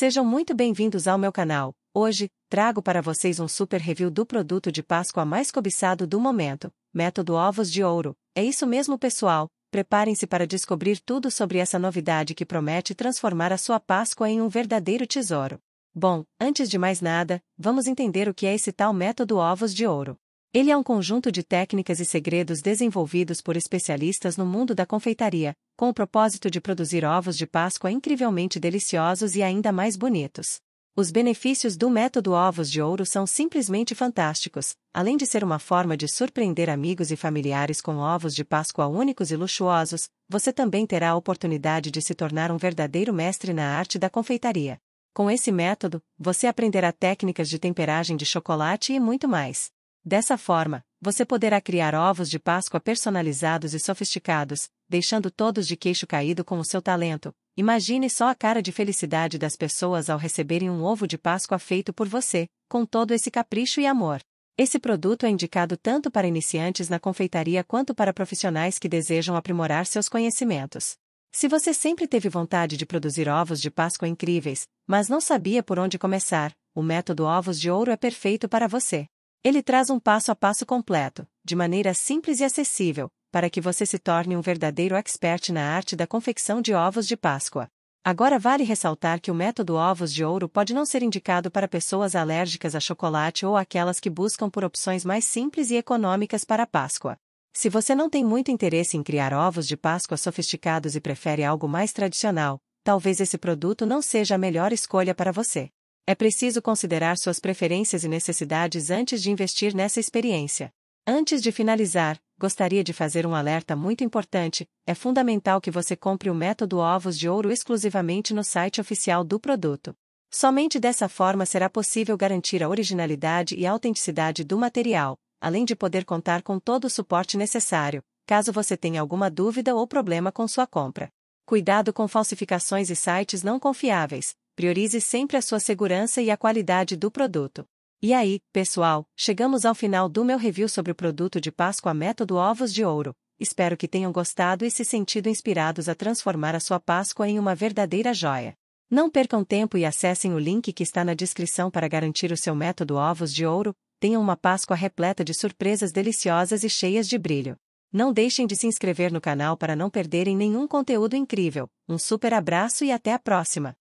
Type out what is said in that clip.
Sejam muito bem-vindos ao meu canal. Hoje, trago para vocês um super review do produto de Páscoa mais cobiçado do momento, Método Ovos de Ouro. É isso mesmo, pessoal. Preparem-se para descobrir tudo sobre essa novidade que promete transformar a sua Páscoa em um verdadeiro tesouro. Bom, antes de mais nada, vamos entender o que é esse tal Método Ovos de Ouro. Ele é um conjunto de técnicas e segredos desenvolvidos por especialistas no mundo da confeitaria, com o propósito de produzir ovos de Páscoa incrivelmente deliciosos e ainda mais bonitos. Os benefícios do método Ovos de Ouro são simplesmente fantásticos, além de ser uma forma de surpreender amigos e familiares com ovos de Páscoa únicos e luxuosos, você também terá a oportunidade de se tornar um verdadeiro mestre na arte da confeitaria. Com esse método, você aprenderá técnicas de temperagem de chocolate e muito mais. Dessa forma, você poderá criar ovos de Páscoa personalizados e sofisticados, deixando todos de queixo caído com o seu talento. Imagine só a cara de felicidade das pessoas ao receberem um ovo de Páscoa feito por você, com todo esse capricho e amor. Esse produto é indicado tanto para iniciantes na confeitaria quanto para profissionais que desejam aprimorar seus conhecimentos. Se você sempre teve vontade de produzir ovos de Páscoa incríveis, mas não sabia por onde começar, o método Ovos de Ouro é perfeito para você. Ele traz um passo a passo completo, de maneira simples e acessível, para que você se torne um verdadeiro expert na arte da confecção de ovos de Páscoa. Agora vale ressaltar que o método ovos de ouro pode não ser indicado para pessoas alérgicas a chocolate ou aquelas que buscam por opções mais simples e econômicas para a Páscoa. Se você não tem muito interesse em criar ovos de Páscoa sofisticados e prefere algo mais tradicional, talvez esse produto não seja a melhor escolha para você. É preciso considerar suas preferências e necessidades antes de investir nessa experiência. Antes de finalizar, gostaria de fazer um alerta muito importante: é fundamental que você compre o método Ovos de Ouro exclusivamente no site oficial do produto. Somente dessa forma será possível garantir a originalidade e autenticidade do material, além de poder contar com todo o suporte necessário, caso você tenha alguma dúvida ou problema com sua compra. Cuidado com falsificações e sites não confiáveis, priorize sempre a sua segurança e a qualidade do produto. E aí, pessoal, chegamos ao final do meu review sobre o produto de Páscoa Método Ovos de Ouro. Espero que tenham gostado e se sentido inspirados a transformar a sua Páscoa em uma verdadeira joia. Não percam tempo e acessem o link que está na descrição para garantir o seu método Ovos de Ouro, tenham uma Páscoa repleta de surpresas deliciosas e cheias de brilho. Não deixem de se inscrever no canal para não perderem nenhum conteúdo incrível. Um super abraço e até a próxima!